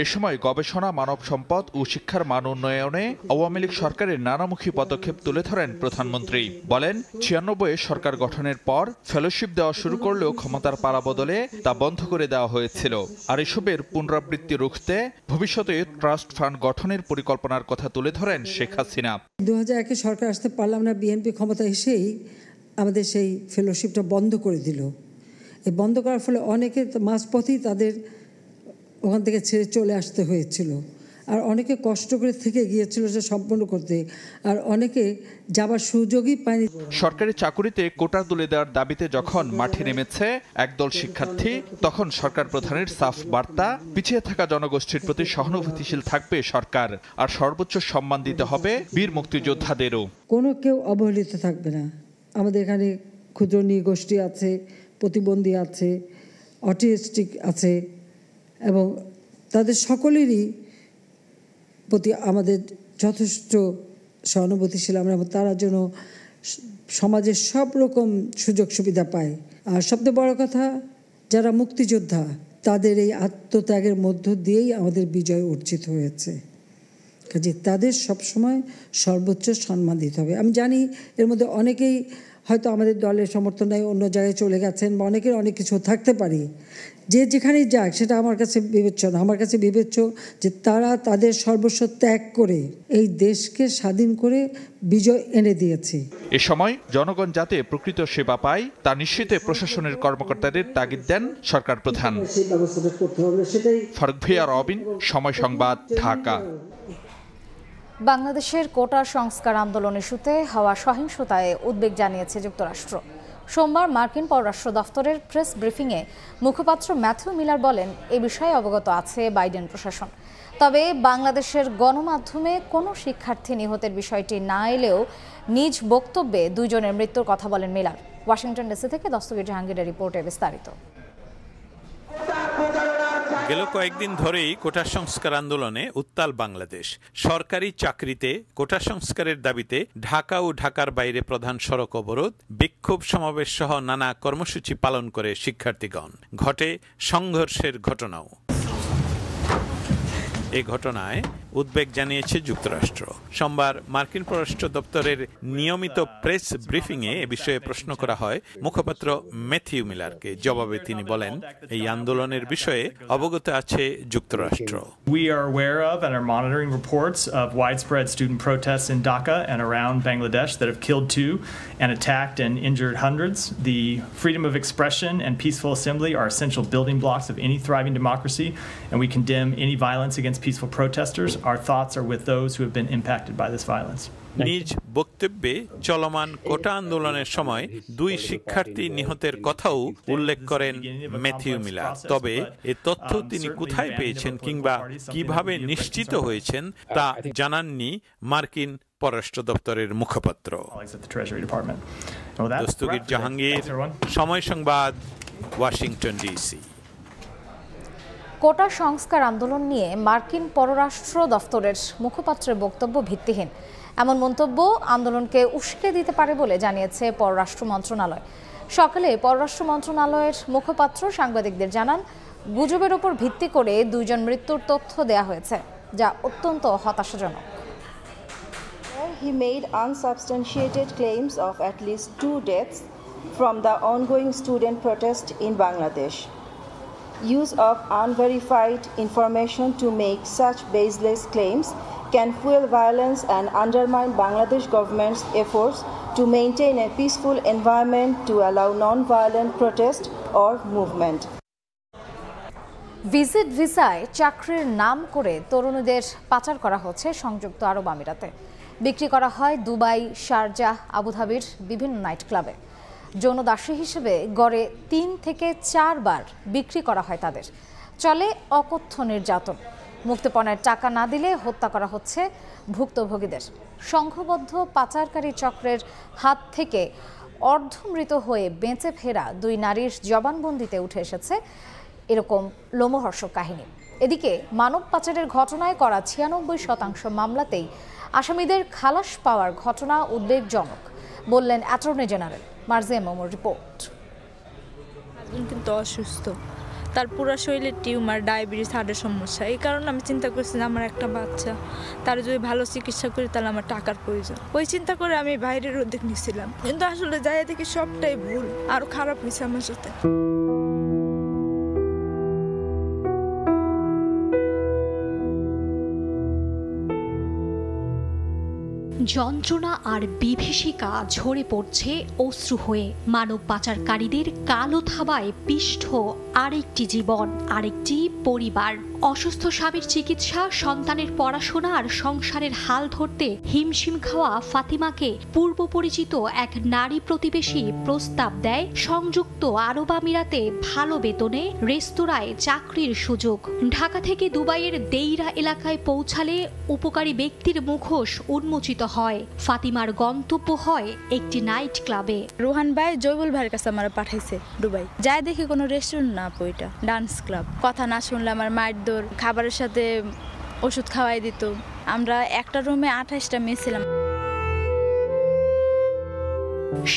এ সময় গবেষণা মানব সম্পদ ও শিক্ষার মান উন্নয়নে আওয়ামী লীগ সরকারের নানামুখী পদক্ষেপ তুলে ধরেন প্রধানমন্ত্রী বলেন ছিয়ানব্বই সরকার গঠনের পর ফেলোশিপ দেওয়া শুরু করলেও ক্ষমতার পারা বদলে তা বন্ধ করে দেওয়া হয়েছিল আর এসবের পুনরাবৃত্তি রুখতে ভবিষ্যতে ট্রাস্ট ফান্ড গঠনের পরিকল্পনার কথা তুলে ধরেন শেখ হাসিনা দু হাজার সরকার আসতে পারলাম না বিএনপি ক্ষমতা এসেই আমাদের সেই ফেলোশিপটা বন্ধ করে দিল এই বন্ধ করার ফলে অনেকে মাঝপথেই তাদের ওখান থেকে ছেড়ে চলে আসতে হয়েছিল আর অনেকে কষ্ট করে থেকে গিয়েছিল যে সম্পন্ন করতে আর অনেকে যাবার সুযোগই পায়নি সরকারি চাকুরিতে কোটা তুলে দেওয়ার দাবিতে যখন মাঠে নেমেছে একদল শিক্ষার্থী তখন সরকার প্রধানের সাফ বার্তা পিছিয়ে থাকা জনগোষ্ঠীর প্রতি সহানুভূতিশীল থাকবে সরকার আর সর্বোচ্চ সম্মান দিতে হবে বীর মুক্তিযোদ্ধাদেরও কোনো কেউ অবহেলিত থাকবে না আমাদের এখানে ক্ষুদ্র গোষ্ঠী আছে প্রতিবন্ধী আছে অটিস্টিক আছে এবং তাদের সকলেরই প্রতি আমাদের যথেষ্ট সহানুভূতিশীল আমরা তারা যেন সমাজের সব রকম সুযোগ সুবিধা পায় আর সবচেয়ে বড় কথা যারা মুক্তিযোদ্ধা তাদের এই আত্মত্যাগের মধ্য দিয়েই আমাদের বিজয় অর্জিত হয়েছে কাজে তাদের সবসময় সর্বোচ্চ সম্মান দিতে হবে আমি জানি এর মধ্যে অনেকেই হয়তো আমাদের দলের নেই অন্য জায়গায় চলে গেছেন বা অনেকের অনেক কিছু থাকতে পারে যে যেখানেই যাক সেটা আমার কাছে বিবেচ্য না আমার কাছে বিবেচ্য যে তারা তাদের সর্বস্ব ত্যাগ করে এই দেশকে স্বাধীন করে বিজয় এনে দিয়েছে এ সময় জনগণ যাতে প্রকৃত সেবা পায় তা নিশ্চিতে প্রশাসনের কর্মকর্তাদের তাগিদ দেন সরকার প্রধান ফারুক ভিয়া রবিন সময় সংবাদ ঢাকা বাংলাদেশের কোটা সংস্কার আন্দোলনের ইস্যুতে হওয়া সহিংসতায় উদ্বেগ জানিয়েছে যুক্তরাষ্ট্র সোমবার মার্কিন পররাষ্ট্র দফতরের প্রেস ব্রিফিংয়ে মুখপাত্র ম্যাথিউ মিলার বলেন এ বিষয়ে অবগত আছে বাইডেন প্রশাসন তবে বাংলাদেশের গণমাধ্যমে কোনো শিক্ষার্থী নিহতের বিষয়টি না এলেও নিজ বক্তব্যে দুইজনের মৃত্যুর কথা বলেন মিলার ওয়াশিংটন ডিসি থেকে দস্তগীর জাহাঙ্গীরের রিপোর্টে বিস্তারিত গেল কয়েকদিন ধরেই কোটা সংস্কার আন্দোলনে উত্তাল বাংলাদেশ সরকারি চাকরিতে কোটা সংস্কারের দাবিতে ঢাকা ও ঢাকার বাইরে প্রধান সড়ক অবরোধ বিক্ষোভ সমাবেশ সহ নানা কর্মসূচি পালন করে শিক্ষার্থীগণ ঘটে সংঘর্ষের ঘটনাও এ ঘটনায় উদ্বেগ জানিয়েছে যুক্তরাষ্ট্র সোমবার মার্কিন পররাষ্ট্র দপ্তরের নিয়মিত প্রেস ব্রিফিংয়ে এ বিষয়ে প্রশ্ন করা হয় মুখপাত্র ম্যাথিউ মিলারকে জবাবে তিনি বলেন এই আন্দোলনের বিষয়ে অবগত আছে যুক্তরাষ্ট্র We are aware of and are monitoring reports of widespread student protests in Dhaka and around Bangladesh that have killed two and attacked and injured hundreds. The freedom of expression and peaceful assembly are essential building blocks of any thriving democracy, and we condemn any violence against against peaceful protesters. Our thoughts are with those who have been impacted by this violence. নিজ বক্তব্যে চলমান কোটা আন্দোলনের সময় দুই শিক্ষার্থী নিহতের কথাও উল্লেখ করেন ম্যাথিউ মিলা তবে এ তথ্য um, তিনি কোথায় পেয়েছেন কিংবা কিভাবে নিশ্চিত হয়েছেন তা uh, জানাননি মার্কিন পররাষ্ট্র দপ্তরের মুখপাত্র জাহাঙ্গীর সময় সংবাদ ওয়াশিংটন ডিসি কোটা সংস্কার আন্দোলন নিয়ে মার্কিন পররাষ্ট্র দফতরের মুখপাত্রের বক্তব্য ভিত্তিহীন এমন মন্তব্য আন্দোলনকে উস্কে দিতে পারে বলে জানিয়েছে পররাষ্ট্র মন্ত্রণালয় সকালে পররাষ্ট্র মন্ত্রণালয়ের মুখপাত্র সাংবাদিকদের জানান গুজবের ওপর ভিত্তি করে দুইজন মৃত্যুর তথ্য দেয়া হয়েছে যা অত্যন্ত হতাশাজনক He made unsubstantiated claims of at least two deaths from the ongoing student protest in Bangladesh. use of unverified information to make such baseless claims can fuel violence and undermine Bangladesh government's efforts to maintain a peaceful environment to allow non-violent protest or movement. Visit ভিসায় চাকরির নাম করে তরুণীদের পাচার করা হচ্ছে সংযুক্ত আরব আমিরাতে বিক্রি করা হয় দুবাই শারজাহ আবুধাবির বিভিন্ন নাইট ক্লাবে যৌনদাসী হিসেবে গড়ে তিন থেকে চারবার বিক্রি করা হয় তাদের চলে অকথ্য নির্যাতন মুক্তিপণের টাকা না দিলে হত্যা করা হচ্ছে ভুক্তভোগীদের সংঘবদ্ধ পাচারকারী চক্রের হাত থেকে অর্ধমৃত হয়ে বেঁচে ফেরা দুই নারীর জবানবন্দিতে উঠে এসেছে এরকম লোমহর্ষক কাহিনী এদিকে মানব পাচারের ঘটনায় করা ছিয়ানব্বই শতাংশ মামলাতেই আসামিদের খালাস পাওয়ার ঘটনা উদ্বেগজনক বললেন অ্যাটর্নি জেনারেল মার্জিয়া মোমোর রিপোর্ট কিন্তু অসুস্থ তার পুরো শরীরে টিউমার ডায়াবেটিস হার্টের সমস্যা এই কারণে আমি চিন্তা করছি আমার একটা বাচ্চা তার যদি ভালো চিকিৎসা করি তাহলে আমার টাকার প্রয়োজন ওই চিন্তা করে আমি বাইরের উদ্যোগ নিয়েছিলাম কিন্তু আসলে যাই দেখি সবটাই ভুল আরও খারাপ হয়েছে আমার সাথে যন্ত্রণা আর বিভীষিকা ঝরে পড়ছে অশ্রু হয়ে মানব পাচারকারীদের কালো থাবায় পিষ্ঠ আরেকটি জীবন আরেকটি পরিবার অসুস্থ স্বামীর চিকিৎসা সন্তানের পড়াশোনা আর সংসারের হাল ধরতে হিমশিম খাওয়া ফাতিমাকে পূর্ব পরিচিত এক নারী প্রতিবেশী প্রস্তাব দেয় সংযুক্ত আরব আমিরাতে ভালো বেতনে রেস্তোরাঁয় চাকরির সুযোগ ঢাকা থেকে দুবাইয়ের দেইরা এলাকায় পৌঁছালে উপকারী ব্যক্তির মুখোশ উন্মোচিত হয় ফাতিমার গন্তব্য হয় একটি নাইট ক্লাবে রোহান ভাই জয়বুল ভাইয়ের কাছে আমার পাঠাইছে দুবাই যাই দেখে কোনো রেস্টুরেন্ট না বইটা ডান্স ক্লাব কথা না শুনলে আমার মায়ের চাদর খাবারের সাথে ওষুধ খাওয়াই দিত আমরা একটা রুমে আঠাশটা মেয়ে ছিলাম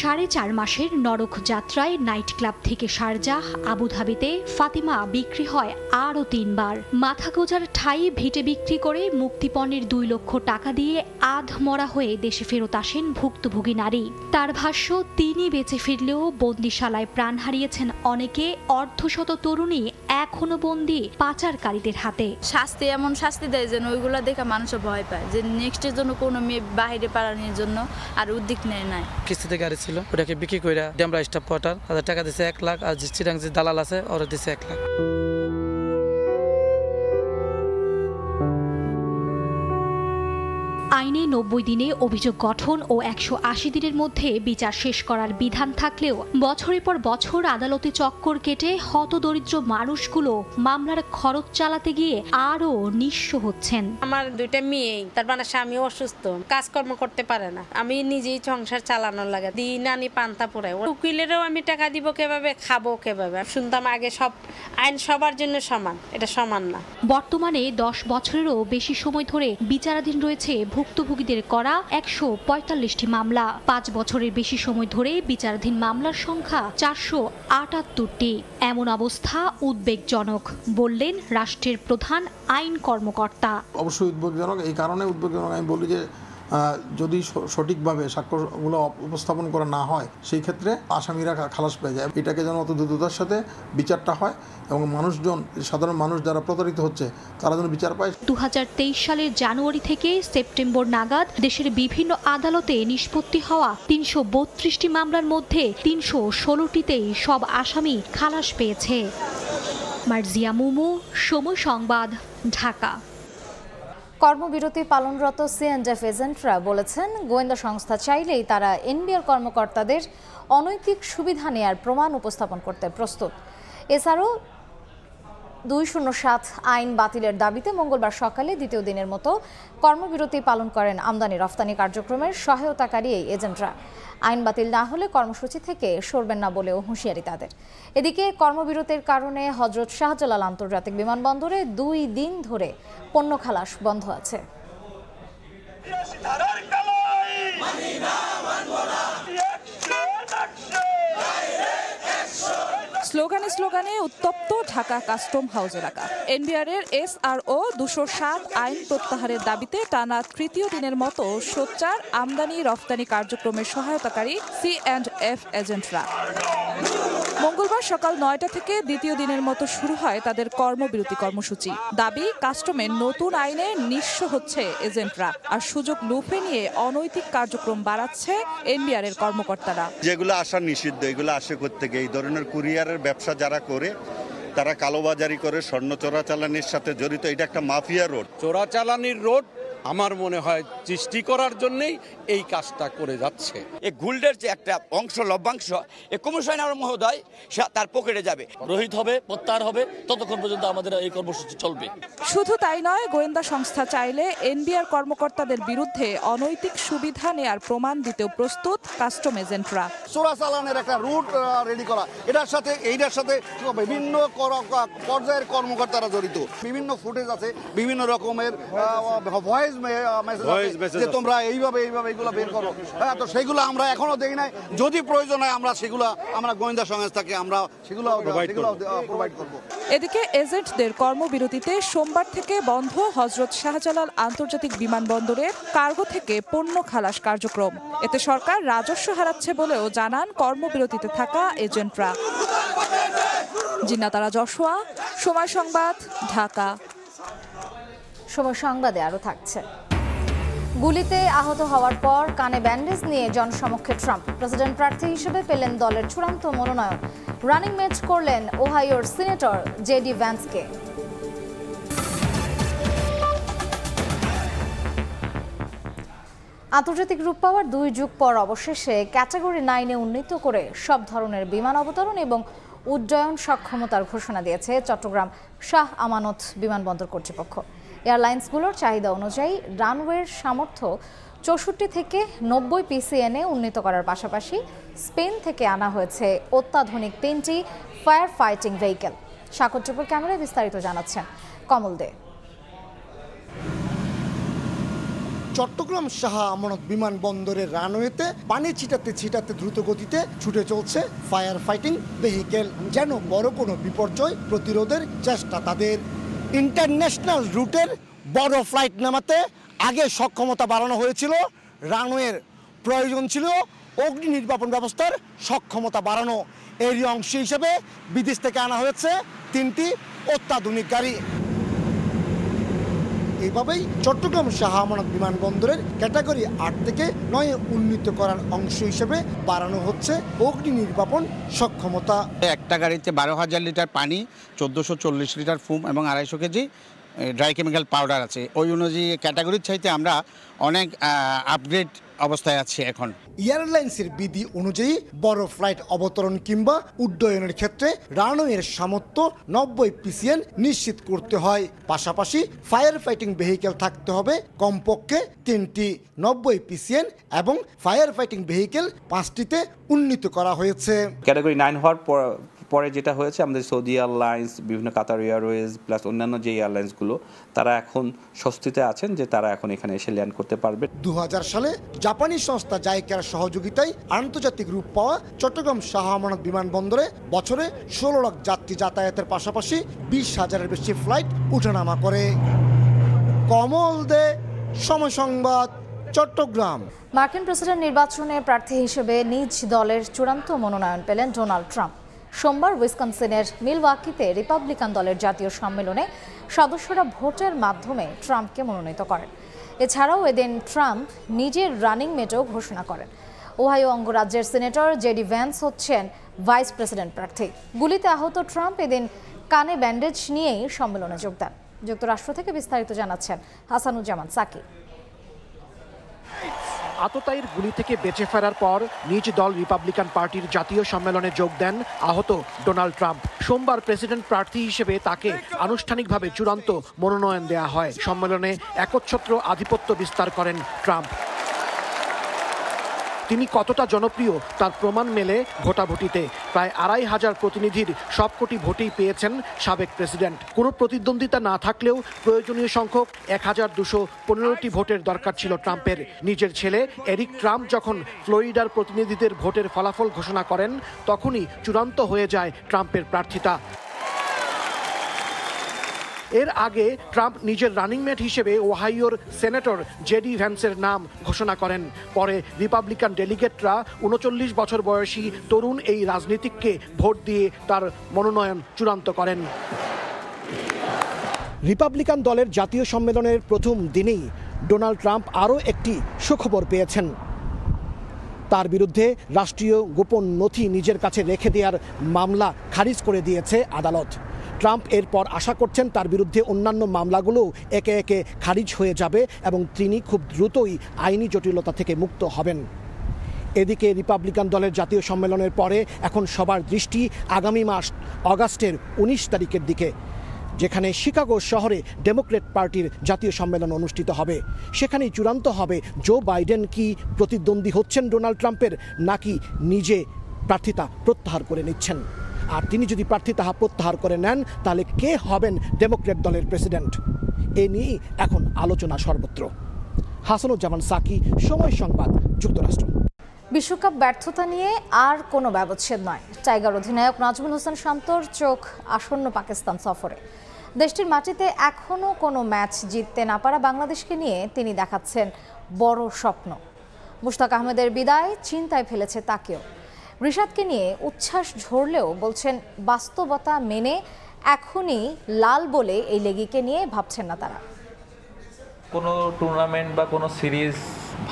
সাড়ে চার মাসের নরক যাত্রায় নাইট ক্লাব থেকে সারজাহ আবুধাবিতে ফাতিমা বিক্রি হয় আরও তিনবার মাথা গোজার ঠাই ভেটে বিক্রি করে মুক্তিপণের দুই লক্ষ টাকা দিয়ে আধ মরা হয়ে দেশে ফেরত আসেন ভুক্তভোগী নারী তার ভাষ্য তিনি বেঁচে ফিরলেও বন্দিশালায় প্রাণ হারিয়েছেন অনেকে অর্ধশত তরুণী এখনো বন্দি পাচারকারীদের হাতে শাস্তি এমন শাস্তি দেয় যেন ওইগুলো দেখে মানুষ ভয় পায় যে নেক্সটের জন্য কোনো মেয়ে বাহিরে পালানোর জন্য আর উদ্যোগ নেয় নাই কিস্তিতে গাড়ি ছিল ওটাকে বিক্রি করে ডেমরা স্টাফ কোয়ার্টার টাকা দিছে এক লাখ আর যে চিরাং যে দালাল আছে ওরা দিছে এক লাখ আইনে নব্বই দিনে অভিযোগ গঠন ও একশো আশি দিনের মধ্যে বিচার শেষ করার বিধান থাকলেও বছরের পর বছর আদালতে চক্কর কেটে হতদরিদ্র মানুষগুলো মামলার খরচ চালাতে গিয়ে আরও নিঃস্ব হচ্ছেন আমার দুইটা মেয়ে তার মানে স্বামী অসুস্থ কাজকর্ম করতে পারে না আমি নিজেই সংসার চালানোর লাগে দিন আনি পান্তা পোড়াই উকিলেরও আমি টাকা দিব কেভাবে খাবো কেভাবে শুনতাম আগে সব আইন সবার জন্য সমান এটা সমান না বর্তমানে দশ বছরেরও বেশি সময় ধরে বিচারাধীন রয়েছে ভুক্ত ভুক্তভোগীদের করা একশো পঁয়তাল্লিশটি মামলা পাঁচ বছরের বেশি সময় ধরে বিচারাধীন মামলার সংখ্যা চারশো আটাত্তরটি এমন অবস্থা উদ্বেগজনক বললেন রাষ্ট্রের প্রধান আইন কর্মকর্তা অবশ্যই উদ্বেগজনক এই কারণে উদ্বেগজনক আমি বলি যে যদি সঠিকভাবে সাক্ষ্যগুলো উপস্থাপন করা না হয় সেই ক্ষেত্রে আসামিরা খালাস পেয়ে যায় এটাকে যেন অত দ্রুততার সাথে বিচারটা হয় এবং মানুষজন সাধারণ মানুষ যারা প্রতারিত হচ্ছে তারা যেন বিচার পায় দু সালের জানুয়ারি থেকে সেপ্টেম্বর নাগাদ দেশের বিভিন্ন আদালতে নিষ্পত্তি হওয়া তিনশো বত্রিশটি মামলার মধ্যে তিনশো ষোলোটিতেই সব আসামি খালাস পেয়েছে মার্জিয়া মুমু সময় সংবাদ ঢাকা কর্মবিরতি পালনরত সিএনজেফ এজেন্টরা বলেছেন গোয়েন্দা সংস্থা চাইলেই তারা এনবিআর কর্মকর্তাদের অনৈতিক সুবিধা নেয়ার প্রমাণ উপস্থাপন করতে প্রস্তুত এছাড়াও দুই শূন্য সাত আইন বাতিলের দাবিতে মঙ্গলবার সকালে দ্বিতীয় দিনের মতো কর্মবিরতি পালন করেন আমদানি রফতানি কার্যক্রমের সহায়তাকারী এই এজেন্টরা আইন বাতিল না হলে কর্মসূচি থেকে সরবেন না বলেও হুঁশিয়ারি তাদের এদিকে কর্মবিরতির কারণে হজরত শাহজালাল আন্তর্জাতিক বিমানবন্দরে দুই দিন ধরে পণ্য খালাস বন্ধ আছে স্লোগানে স্লোগানে উত্তপ্ত ঢাকা কাস্টম হাউস এলাকা এর এস আর ও দুশো সাত আইন প্রত্যাহারের দাবিতে টানা তৃতীয় দিনের মতো সোচ্চার আমদানি রফতানি কার্যক্রমের সহায়তাকারী সি অ্যান্ড এফ এজেন্টরা মঙ্গলবার সকাল নয়টা থেকে দ্বিতীয় দিনের মতো শুরু হয় তাদের কর্মবিরতি কর্মসূচি দাবি কাস্টমের নতুন আইনে নিঃস্ব হচ্ছে এজেন্টরা আর সুযোগ লুফে নিয়ে অনৈতিক কার্যক্রম বাড়াচ্ছে এনবিআর এর কর্মকর্তারা যেগুলো আসা নিষিদ্ধ এগুলো আসে থেকে এই ধরনের কুরিয়ারের ব্যবসা যারা করে তারা কালোবাজারি করে স্বর্ণ চোরাচালানির সাথে জড়িত এটা একটা মাফিয়া রোড চোরাচালানির রোড আমার মনে হয় সৃষ্টি করার জন্যেই এই কাজটা করে যাচ্ছে এই গুল্ডের যে একটা অংশ লভ্যাংশ এ কমিশনার মহোদয় সে তার পকেটে যাবে রোহিত হবে প্রত্যাহার হবে ততক্ষণ পর্যন্ত আমাদের এই কর্মসূচি চলবে শুধু তাই নয় গোয়েন্দা সংস্থা চাইলে এনবিআর কর্মকর্তাদের বিরুদ্ধে অনৈতিক সুবিধা নেয়ার প্রমাণ দিতেও প্রস্তুত কাস্টম এজেন্টরা চোরা চালানের একটা রুট রেডি করা এটার সাথে এইটার সাথে বিভিন্ন পর্যায়ের কর্মকর্তারা জড়িত বিভিন্ন ফুটেজ আছে বিভিন্ন রকমের ভয়েস মেসেজ uh, যে তোমরা এইভাবে এইভাবে এইগুলো বের করো হ্যাঁ তো সেগুলো আমরা এখনো দেখি নাই যদি প্রয়োজন হয় আমরা সেগুলো আমরা গোয়েন্দা সংস্থাকে আমরা সেগুলো প্রোভাইড করব এদিকে এজেন্টদের কর্মবিরতিতে সোমবার থেকে বন্ধ হজরত শাহজালাল আন্তর্জাতিক বিমানবন্দরে কার্গো থেকে পণ্য খালাস কার্যক্রম এতে সরকার রাজস্ব হারাচ্ছে বলেও জানান কর্মবিরতিতে থাকা এজেন্টরা জিন্নাতারা যশোয়া সময় সংবাদ ঢাকা সময় সংবাদে আরও থাকছে গুলিতে আহত হওয়ার পর কানে ব্যান্ডেজ নিয়ে জনসমক্ষে ট্রাম্প প্রেসিডেন্ট প্রার্থী হিসেবে পেলেন দলের চূড়ান্ত মনোনয়ন রানিং ম্যাচ করলেন ওহাইওর সিনেটর জেডি ভ্যান্সকে আন্তর্জাতিক রূপ পাওয়ার দুই যুগ পর অবশেষে ক্যাটাগরি নাইনে উন্নীত করে সব ধরনের বিমান অবতরণ এবং উড্ডয়ন সক্ষমতার ঘোষণা দিয়েছে চট্টগ্রাম শাহ আমানত বিমানবন্দর কর্তৃপক্ষ এয়ারলাইন্সগুলোর চাহিদা অনুযায়ী রানওয়ের সামর্থ্য চৌষট্টি থেকে নব্বই পিসিএনে উন্নীত করার পাশাপাশি স্পেন থেকে আনা হয়েছে অত্যাধুনিক তিনটি ফায়ার ফাইটিং ভেহিকেল সাকরটিপুর ক্যামেরায় বিস্তারিত জানাচ্ছেন কমল দে চট্টগ্রাম সাহা আমানত বিমানবন্দরের রানওয়েতে পানি ছিটাতে ছিটাতে দ্রুত গতিতে ছুটে চলছে ফায়ার ফাইটিং ভেহিকেল যেন বড় কোনো বিপর্যয় প্রতিরোধের চেষ্টা তাদের ইন্টারন্যাশনাল রুটের বড় ফ্লাইট নামাতে আগে সক্ষমতা বাড়ানো হয়েছিল রানওয়ের প্রয়োজন ছিল অগ্নি নির্বাপন ব্যবস্থার সক্ষমতা বাড়ানো এরই অংশ হিসেবে বিদেশ থেকে আনা হয়েছে তিনটি অত্যাধুনিক গাড়ি এইভাবেই চট্টগ্রাম আমানত বিমানবন্দরের ক্যাটাগরি আট থেকে নয় উন্নীত করার অংশ হিসেবে বাড়ানো হচ্ছে অগ্নি নির্বাপন সক্ষমতা একটা গাড়িতে বারো হাজার লিটার পানি চোদ্দোশো চল্লিশ লিটার ফুম এবং আড়াইশো কেজি ড্রাই কেমিক্যাল পাউডার আছে ওই অনুযায়ী ক্যাটাগরির চাইতে আমরা অনেক আপগ্রেড অবস্থায় আছে এখন এয়ারলাইন্সের বিধি অনুযায়ী বড় ফ্লাইট অবতরণ কিংবা উড্ডয়নের ক্ষেত্রে রানওয়ের সামর্থ্য নব্বই পিসিএন নিশ্চিত করতে হয় পাশাপাশি ফায়ার ফাইটিং ভেহিকেল থাকতে হবে কমপক্ষে তিনটি নব্বই পিসিএন এবং ফায়ার ফাইটিং ভেহিকেল পাঁচটিতে উন্নীত করা হয়েছে ক্যাটাগরি নাইন হওয়ার পরে যেটা হয়েছে আমাদের সৌদি এয়ারলাইন্স বিভিন্ন কাতার এয়ারওয়েজ প্লাস অন্যান্য যে এয়ারলাইন্সগুলো তারা এখন স্বস্তিতে আছেন যে তারা এখন এখানে এসে ল্যান্ড করতে পারবে দু সালে জাপানি সংস্থা জাইকার সহযোগিতায় আন্তর্জাতিক রূপ পাওয়া চট্টগ্রাম শাহ আমানত বিমানবন্দরে বছরে ষোলো লাখ যাত্রী যাতায়াতের পাশাপাশি বিশ হাজারের বেশি ফ্লাইট উঠানামা করে কমল দে সময় সংবাদ চট্টগ্রাম মার্কিন প্রেসিডেন্ট নির্বাচনে প্রার্থী হিসেবে নিজ দলের চূড়ান্ত মনোনয়ন পেলেন ডোনাল্ড ট্রাম্প সোমবার উইসকনসিনের মিলওয়াকিতে রিপাবলিকান দলের জাতীয় সম্মেলনে সদস্যরা ভোটের মাধ্যমে ট্রাম্পকে মনোনীত করেন এছাড়াও এদিন ট্রাম্প নিজের রানিং মেটেও ঘোষণা করেন ওহাইও অঙ্গরাজ্যের সিনেটর জেডি ভ্যান্স হচ্ছেন ভাইস প্রেসিডেন্ট প্রার্থী গুলিতে আহত ট্রাম্প এদিন কানে ব্যান্ডেজ নিয়েই সম্মেলনে যোগ দেন যুক্তরাষ্ট্র থেকে বিস্তারিত জানাচ্ছেন হাসানুজ্জামান সাকিব আততায়ীর গুলি থেকে বেঁচে ফেরার পর নিজ দল রিপাবলিকান পার্টির জাতীয় সম্মেলনে যোগ দেন আহত ডোনাল্ড ট্রাম্প সোমবার প্রেসিডেন্ট প্রার্থী হিসেবে তাকে আনুষ্ঠানিকভাবে চূড়ান্ত মনোনয়ন দেয়া হয় সম্মেলনে একচ্ছত্র আধিপত্য বিস্তার করেন ট্রাম্প তিনি কতটা জনপ্রিয় তার প্রমাণ মেলে ভোটাভুটিতে প্রায় আড়াই হাজার প্রতিনিধির সবকটি ভোটেই পেয়েছেন সাবেক প্রেসিডেন্ট কোনো প্রতিদ্বন্দ্বিতা না থাকলেও প্রয়োজনীয় সংখ্যক এক হাজার দুশো পনেরোটি ভোটের দরকার ছিল ট্রাম্পের নিজের ছেলে এরিক ট্রাম্প যখন ফ্লোরিডার প্রতিনিধিদের ভোটের ফলাফল ঘোষণা করেন তখনই চূড়ান্ত হয়ে যায় ট্রাম্পের প্রার্থিতা এর আগে ট্রাম্প নিজের রানিং মেট হিসেবে ওহাইওর সেনেটর জেডি ভ্যান্সের নাম ঘোষণা করেন পরে রিপাবলিকান ডেলিগেটরা উনচল্লিশ বছর বয়সী তরুণ এই রাজনীতিককে ভোট দিয়ে তার মনোনয়ন চূড়ান্ত করেন রিপাবলিকান দলের জাতীয় সম্মেলনের প্রথম দিনেই ডোনাল্ড ট্রাম্প আরও একটি সুখবর পেয়েছেন তার বিরুদ্ধে রাষ্ট্রীয় গোপন নথি নিজের কাছে রেখে দেওয়ার মামলা খারিজ করে দিয়েছে আদালত ট্রাম্প এরপর আশা করছেন তার বিরুদ্ধে অন্যান্য মামলাগুলোও একে একে খারিজ হয়ে যাবে এবং তিনি খুব দ্রুতই আইনি জটিলতা থেকে মুক্ত হবেন এদিকে রিপাবলিকান দলের জাতীয় সম্মেলনের পরে এখন সবার দৃষ্টি আগামী মাস অগাস্টের ১৯ তারিখের দিকে যেখানে শিকাগো শহরে ডেমোক্রেট পার্টির জাতীয় সম্মেলন অনুষ্ঠিত হবে সেখানেই চূড়ান্ত হবে জো বাইডেন কি প্রতিদ্বন্দ্বী হচ্ছেন ডোনাল্ড ট্রাম্পের নাকি নিজে প্রার্থিতা প্রত্যাহার করে নিচ্ছেন আর তিনি যদি প্রার্থী তাহা প্রত্যাহার করে নেন তাহলে কে হবেন ডেমোক্রেট দলের প্রেসিডেন্ট এ নিয়েই এখন আলোচনা সর্বত্র হাসানুজ্জামান সাকি সময় সংবাদ যুক্তরাষ্ট্র বিশ্বকাপ ব্যর্থতা নিয়ে আর কোনো ব্যবচ্ছেদ নয় টাইগার অধিনায়ক নাজমুল হোসেন শান্তর চোখ আসন্ন পাকিস্তান সফরে দেশটির মাটিতে এখনও কোনো ম্যাচ জিততে না পারা বাংলাদেশকে নিয়ে তিনি দেখাচ্ছেন বড় স্বপ্ন মুশতাক আহমেদের বিদায় চিন্তায় ফেলেছে তাকেও ঋষাদকে নিয়ে উচ্ছ্বাস ঝরলেও বলছেন বাস্তবতা মেনে এখনই লাল বলে এই লেগিকে নিয়ে ভাবছেন না তারা কোনো টুর্নামেন্ট বা কোনো সিরিজ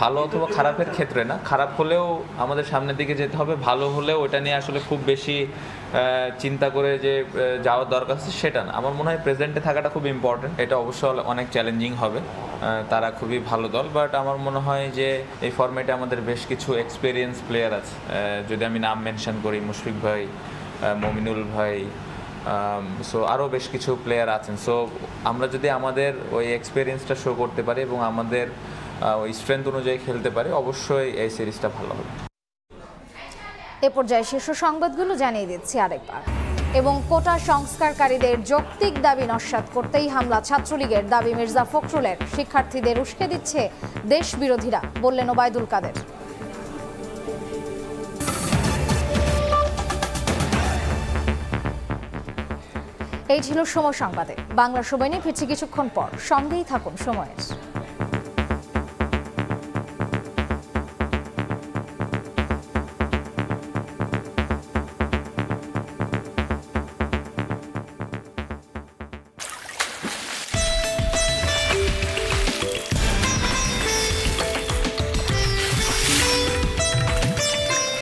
ভালো অথবা খারাপের ক্ষেত্রে না খারাপ হলেও আমাদের সামনের দিকে যেতে হবে ভালো হলেও ওটা নিয়ে আসলে খুব বেশি চিন্তা করে যে যাওয়ার দরকার আছে সেটা না আমার মনে হয় প্রেজেন্টে থাকাটা খুব ইম্পর্টেন্ট এটা অবশ্য অনেক চ্যালেঞ্জিং হবে তারা খুবই ভালো দল বাট আমার মনে হয় যে এই ফর্মেটে আমাদের বেশ কিছু এক্সপিরিয়েন্স প্লেয়ার আছে যদি আমি নাম মেনশন করি মুশফিক ভাই মমিনুল ভাই সো আরও বেশ কিছু প্লেয়ার আছেন সো আমরা যদি আমাদের ওই এক্সপিরিয়েন্সটা শো করতে পারি এবং আমাদের ওই স্ট্রেন্থ অনুযায়ী খেলতে পারে অবশ্যই এই সিরিজটা ভালো হবে এ পর্যায়ে শীর্ষ সংবাদগুলো জানিয়ে দিচ্ছি আরেকবার এবং কোটা সংস্কারকারীদের যৌক্তিক দাবি নস্বাত করতেই হামলা ছাত্রলীগের দাবি মির্জা ফখরুলের শিক্ষার্থীদের উস্কে দিচ্ছে দেশ বিরোধীরা বললেন ওবায়দুল কাদের এই ছিল সময় সংবাদে বাংলা সময় নিয়ে ফিরছি কিছুক্ষণ পর সঙ্গেই থাকুন সময়ের